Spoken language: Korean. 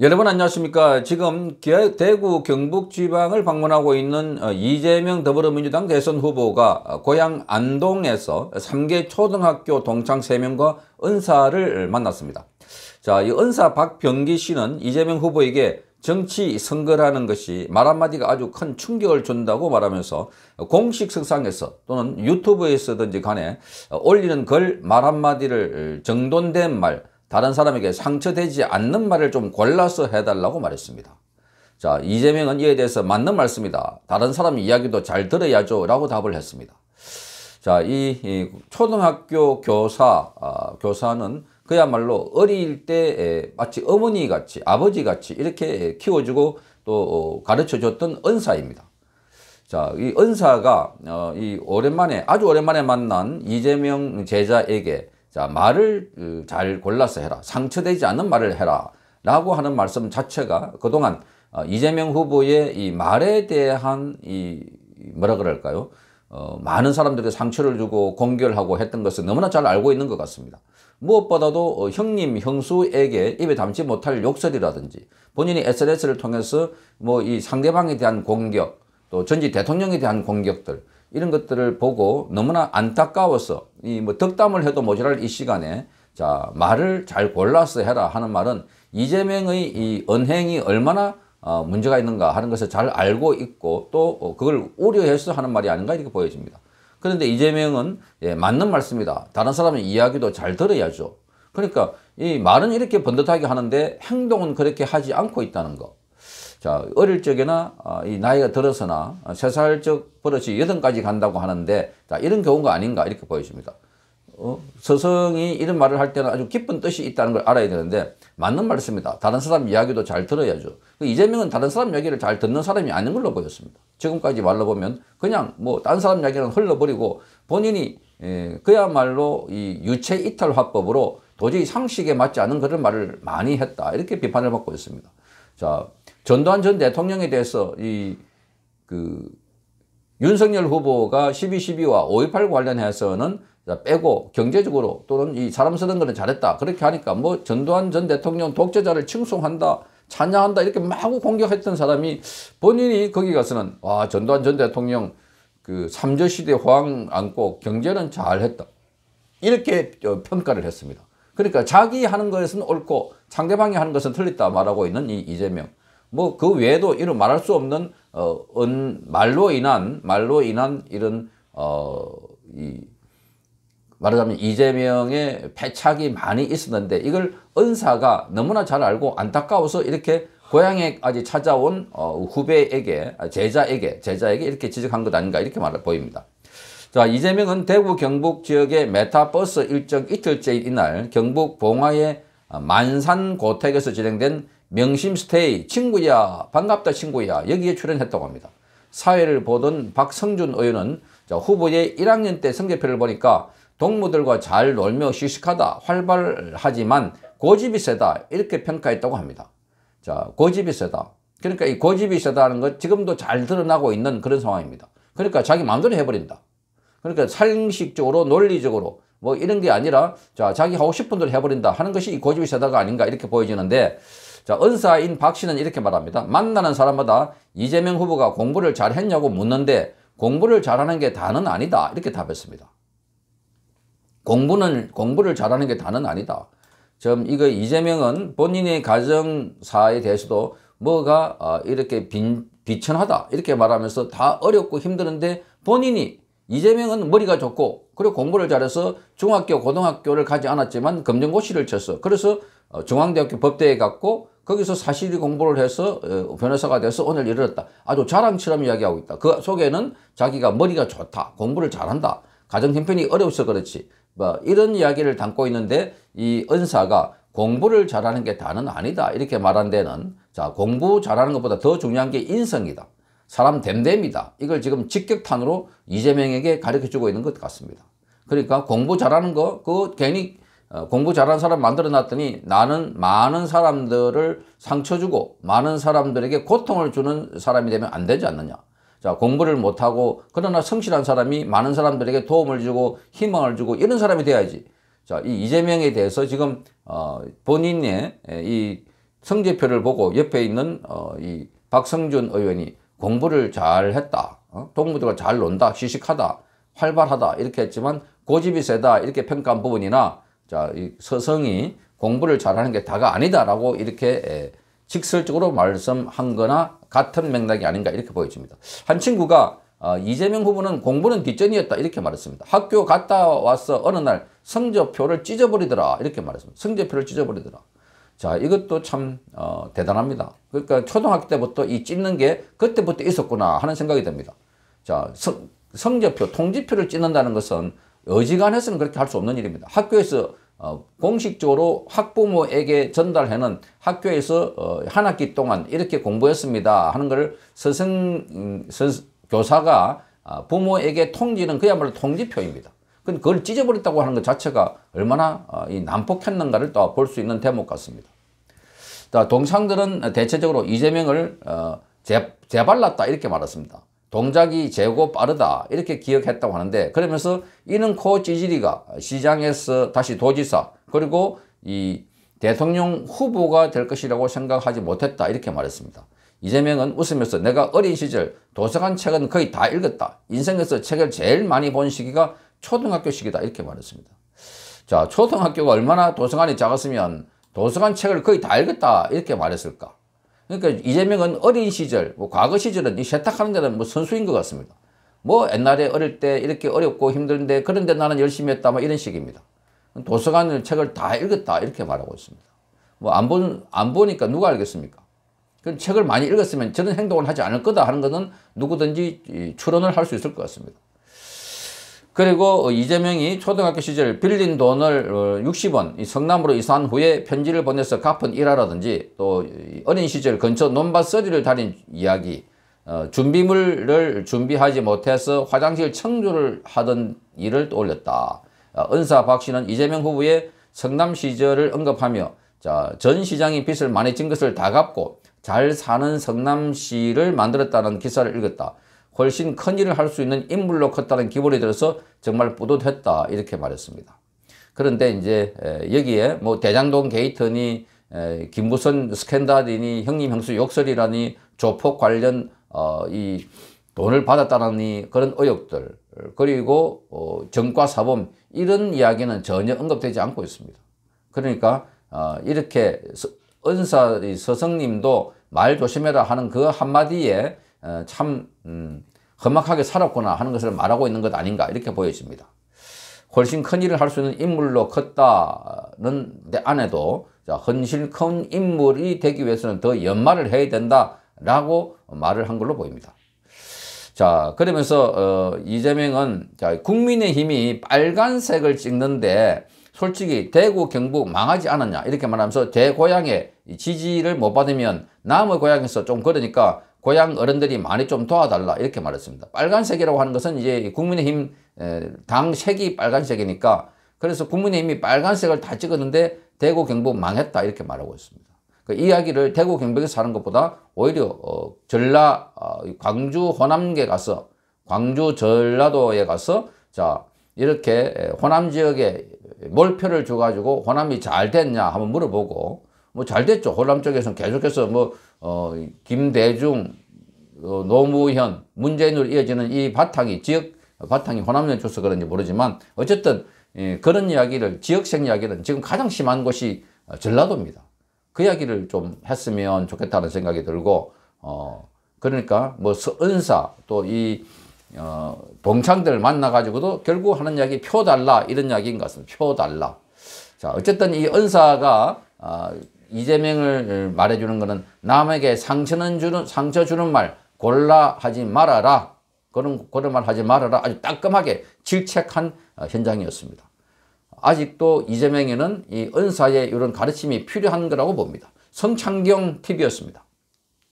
여러분 안녕하십니까 지금 대구 경북지방을 방문하고 있는 어, 이재명 더불어민주당 대선 후보가 고향 안동에서 3개 초등학교 동창 3명과 은사를 만났습니다 자, 이 은사 박병기 씨는 이재명 후보에게 정치 선거라는 것이 말 한마디가 아주 큰 충격을 준다고 말하면서 공식 석상에서 또는 유튜브에서든지 간에 올리는 글 말 한마디를 어, 정돈된 말 다른 사람에게 상처되지 않는 말을 좀 골라서 해달라고 말했습니다. 자, 이재명은 이에 대해서 맞는 말씀이다. 다른 사람 이야기도 잘 들어야죠. 라고 답을 했습니다. 자, 이, 이 초등학교 교사, 아, 교사는 그야말로 어릴 때 마치 어머니 같이, 아버지 같이 이렇게 키워주고 또 어, 가르쳐 줬던 은사입니다. 자, 이 은사가 어, 이 오랜만에 아주 오랜만에 만난 이재명 제자에게 자, 말을 그, 잘 골라서 해라. 상처되지 않는 말을 해라. 라고 하는 말씀 자체가 그동안 어, 이재명 후보의 이 말에 대한 이 뭐라 그럴까요? 어, 많은 사람들이 상처를 주고 공격하고 했던 것을 너무나 잘 알고 있는 것 같습니다. 무엇보다도 어, 형님, 형수에게 입에 담지 못할 욕설이라든지 본인이 SNS를 통해서 뭐 이 상대방에 대한 공격 또 전직 대통령에 대한 공격들 이런 것들을 보고 너무나 안타까워서 이뭐 덕담을 해도 모자랄 이 시간에 자 말을 잘 골라서 해라 하는 말은 이재명의 이 언행이 얼마나 어, 문제가 있는가 하는 것을 잘 알고 있고 또 그걸 우려해서 하는 말이 아닌가 이렇게 보여집니다. 그런데 이재명은 예, 맞는 말씀이다. 다른 사람의 이야기도 잘 들어야죠. 그러니까 이 말은 이렇게 번듯하게 하는데 행동은 그렇게 하지 않고 있다는 거. 자, 어릴 적이나 아, 이 나이가 들어서나 아, 세살적 버릇이 여든까지 간다고 하는데 자, 이런 경우가 아닌가 이렇게 보여집니다. 어? 서성이 이런 말을 할 때는 아주 깊은 뜻이 있다는 걸 알아야 되는데 맞는 말씀입니다. 다른 사람 이야기도 잘 들어야죠. 그 이재명은 다른 사람 이야기를 잘 듣는 사람이 아닌 걸로 보였습니다. 지금까지 말로보면 그냥 뭐딴 사람 이야기는 흘러버리고 본인이 에, 예, 그야말로 이 유체 이탈 화법으로 도저히 상식에 맞지 않은 그런 말을 많이 했다 이렇게 비판을 받고 있습니다. 자 전두환 전 대통령에 대해서 이 그 윤석열 후보가 12.12와 5.18 관련해서는 빼고 경제적으로 또는 이 사람 쓰는 거는 잘했다 그렇게 하니까 뭐 전두환 전 대통령 독재자를 칭송한다 찬양한다 이렇게 마구 공격했던 사람이 본인이 거기 가서는 와 전두환 전 대통령 그 삼저시대 호황 안고 경제는 잘했다 이렇게 어, 평가를 했습니다. 그러니까 자기 하는 것은 옳고 상대방이 하는 것은 틀렸다 말하고 있는 이 이재명 뭐그 외에도 이런 말할 수 없는 어, 은, 말로 인한 말로 인한 이런 어, 이, 말하자면 이재명의 패착이 많이 있었는데 이걸 은사가 너무나 잘 알고 안타까워서 이렇게 고향에까지 찾아온 어, 후배에게 아, 제자에게 제자에게 이렇게 지적한 것 아닌가 이렇게 말을 보입니다. 자 이재명은 대구 경북 지역의 메타버스 일정 이틀째 이날 경북 봉화의 만산 고택에서 진행된 명심스테이 친구야 반갑다 친구야 여기에 출연했다고 합니다. 사회를 보던 박성준 의원은 후보의 1학년 때 성적표를 보니까 동무들과 잘 놀며 시씩하다 활발하지만 고집이 세다 이렇게 평가했다고 합니다. 자 고집이 세다. 그러니까 이 고집이 세다는 것 지금도 잘 드러나고 있는 그런 상황입니다. 그러니까 자기 마음대로 해버린다. 그러니까 상식적으로 논리적으로 뭐 이런 게 아니라 자 자기 하고 싶은 대로 해버린다 하는 것이 이 고집이 세다가 아닌가 이렇게 보여지는데 자, 은사인 박 씨는 이렇게 말합니다. 만나는 사람마다 이재명 후보가 공부를 잘했냐고 묻는데 공부를 잘하는 게 다는 아니다. 이렇게 답했습니다. 공부는 공부를 잘하는 게 다는 아니다. 좀 이거 이재명은 본인의 가정사에 대해서도 뭐가 어, 이렇게 빈, 비천하다 이렇게 말하면서 다 어렵고 힘드는데 본인이 이재명은 머리가 좋고 그리고 공부를 잘해서 중학교 고등학교를 가지 않았지만 검정고시를 쳤어 그래서 어, 중앙대학교 법대에 갔고 거기서 사실이 공부를 해서 어, 변호사가 돼서 오늘 이르렀다. 아주 자랑처럼 이야기하고 있다. 그 속에는 자기가 머리가 좋다. 공부를 잘한다. 가정 형편이 어려워서 그렇지. 뭐 이런 이야기를 담고 있는데 이 은사가 공부를 잘하는 게 다는 아니다. 이렇게 말한 데는 자 공부 잘하는 것보다 더 중요한 게 인성이다. 사람 됨됨이다. 이걸 지금 직격탄으로 이재명에게 가르쳐주고 있는 것 같습니다. 그러니까 공부 잘하는 거, 그 괜히 어, 공부 잘하는 사람 만들어 놨더니 나는 많은 사람들을 상처 주고 많은 사람들에게 고통을 주는 사람이 되면 안 되지 않느냐. 자, 공부를 못하고 그러나 성실한 사람이 많은 사람들에게 도움을 주고 희망을 주고 이런 사람이 돼야지. 자, 이 이재명에 대해서 지금 어, 본인의 이 성재표를 보고 옆에 있는 어, 이 박성준 의원이 공부를 잘 했다. 어? 동무들과 잘 논다. 시식하다. 활발하다. 이렇게 했지만 고집이 세다. 이렇게 평가한 부분이나 자, 이 서성이 공부를 잘하는 게 다가 아니다라고 이렇게 예, 직설적으로 말씀한 거나 같은 맥락이 아닌가 이렇게 보여집니다. 한 친구가 어, 이재명 후보는 공부는 뒷전이었다 이렇게 말했습니다. 학교 갔다 와서 어느 날 성적표를 찢어버리더라 이렇게 말했습니다. 성적표를 찢어버리더라. 자 이것도 참 어, 대단합니다. 그러니까 초등학교 때부터 이 찢는 게 그때부터 있었구나 하는 생각이 듭니다. 자 성, 성적표 통지표를 찢는다는 것은 어지간해서는 그렇게 할 수 없는 일입니다. 학교에서 어, 공식적으로 학부모에게 전달하는 학교에서 어, 한 학기 동안 이렇게 공부했습니다 하는 것을 스승, 음, 스, 교사가 어, 부모에게 통지는 그야말로 통지표입니다. 그걸 찢어버렸다고 하는 것 자체가 얼마나 어, 이 난폭했는가를 또 볼 수 있는 대목 같습니다. 동상들은 대체적으로 이재명을 어, 재, 재발랐다 이렇게 말했습니다. 동작이 재고 빠르다 이렇게 기억했다고 하는데 그러면서 이는 코 찌질이가 시장에서 다시 도지사 그리고 이 대통령 후보가 될 것이라고 생각하지 못했다 이렇게 말했습니다. 이재명은 웃으면서 내가 어린 시절 도서관 책은 거의 다 읽었다. 인생에서 책을 제일 많이 본 시기가 초등학교 시기다 이렇게 말했습니다. 자 초등학교가 얼마나 도서관이 작았으면 도서관 책을 거의 다 읽었다 이렇게 말했을까 그러니까 이재명은 어린 시절, 뭐 과거 시절은 이 세탁하는 데는 뭐 선수인 것 같습니다. 뭐 옛날에 어릴 때 이렇게 어렵고 힘든데 그런데 나는 열심히 했다 뭐 이런 식입니다. 도서관을 책을 다 읽었다 이렇게 말하고 있습니다. 뭐안 본, 안 보니까 누가 알겠습니까? 그 책을 많이 읽었으면 저런 행동을 하지 않을 거다 하는 것은 누구든지 추론을 할 수 있을 것 같습니다. 그리고 어, 이재명이 초등학교 시절 빌린 돈을 60원 어, 성남으로 이사한 후에 편지를 보내서 갚은 일화라든지 또 어린 시절 근처 논밭서리를 다닌 이야기 어, 준비물을 준비하지 못해서 화장실 청주를 하던 일을 떠올렸다. 어, 은사 박 씨는 이재명 후보의 성남 시절을 언급하며 자, 전 시장이 빚을 많이 진 것을 다 갚고 잘 사는 성남시를 만들었다는 기사를 읽었다. 훨씬 큰 일을 할 수 있는 인물로 컸다는 기분이 들어서 정말 뿌듯했다 이렇게 말했습니다. 그런데 이제 여기에 뭐 대장동 게이트니 김부선 스캔들이니 형님 형수 욕설이라니 조폭 관련 어, 이 돈을 받았다라니 그런 의혹들 그리고 어, 정과 사범 이런 이야기는 전혀 언급되지 않고 있습니다. 그러니까 어, 이렇게 서, 은사 서성님도 말 조심해라 하는 그 한마디에 참 음, 험악하게 살았구나 하는 것을 말하고 있는 것 아닌가 이렇게 보여집니다. 훨씬 큰 일을 할 수 있는 인물로 컸다는 데 안에도 헌실 큰 인물이 되기 위해서는 더 연말을 해야 된다라고 말을 한 걸로 보입니다. 자 그러면서 어, 이재명은 자, 국민의힘이 빨간색을 찍는데 솔직히 대구 경북 망하지 않았냐 이렇게 말하면서 제고향에 지지를 못 받으면 남의 고향에서 좀 그러니까 고향 어른들이 많이 좀 도와달라 이렇게 말했습니다. 빨간색이라고 하는 것은 이제 국민의힘 당 색이 빨간색이니까 그래서 국민의힘이 빨간색을 다 찍었는데 대구 경북 망했다 이렇게 말하고 있습니다. 그 이야기를 대구 경북에서 하는 것보다 오히려 어, 전라 어, 광주 호남계 가서 광주 전라도에 가서 자 이렇게 호남 지역에 몰표를 줘가지고 호남이 잘 됐냐 한번 물어보고 뭐잘 됐죠. 호남 쪽에서는 계속해서 뭐, 어, 김대중, 어, 노무현, 문재인으로 이어지는 이 바탕이 지역, 바탕이 호남에 줘서 그런지 모르지만 어쨌든 예, 그런 이야기를, 지역생 이야기는 지금 가장 심한 곳이 전라도입니다. 그 이야기를 좀 했으면 좋겠다는 생각이 들고, 어, 그러니까 뭐 은사 또 이 어, 동창들 만나가지고도 결국 하는 이야기 표 달라 이런 이야기인 것 같습니다. 표 달라. 자 어쨌든 이 은사가 아, 이재명을 말해주는 것은 남에게 상처는 주는, 상처 주는 말 골라 하지 말아라. 그런, 그런 말 하지 말아라. 아주 따끔하게 질책한 어, 현장이었습니다. 아직도 이재명에는 이 은사의 이런 가르침이 필요한 거라고 봅니다. 성창경 TV였습니다.